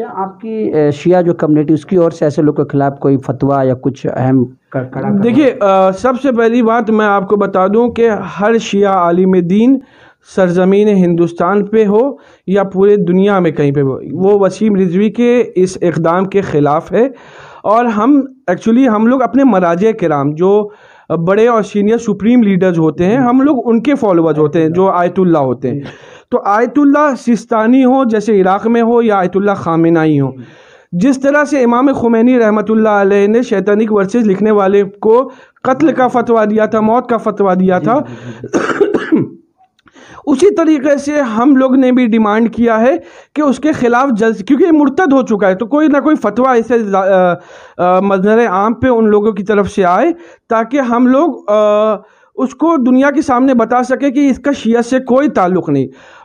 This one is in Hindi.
क्या आपकी शिया जो कम्युनिटी उसकी ओर से ऐसे लोग के खिलाफ कोई फतवा या कुछ अहम देखिए सबसे पहली बात मैं आपको बता दूं कि हर शिया आलिम दीन सरजमीन हिंदुस्तान पे हो या पूरे दुनिया में कहीं पे हो वो वसीम रिजवी के इस इकदाम के ख़िलाफ़ है और हम एक्चुअली हम लोग अपने मराज कराम जो बड़े और सीनियर सुप्रीम लीडर्स होते हैं हम लोग उनके फॉलोअर्स होते हैं जो आयतुल्ला होते हैं तो आयतुल्ला सिस्तानी हो जैसे इराक़ में हो या आयतुल्ला खामिनाई हो जिस तरह से इमाम खुमैनी रहमतुल्ला अलैह ने शैतानिक वर्सेस लिखने वाले को कत्ल का फतवा दिया था मौत का फतवा दिया था उसी तरीके से हम लोग ने भी डिमांड किया है कि उसके ख़िलाफ़ जल्द क्योंकि ये मुर्तद हो चुका है तो कोई ना कोई फतवा ऐसे मजनर आम पे उन लोगों की तरफ से आए ताकि हम लोग आ, उसको दुनिया के सामने बता सके कि इसका शिया से कोई ताल्लुक़ नहीं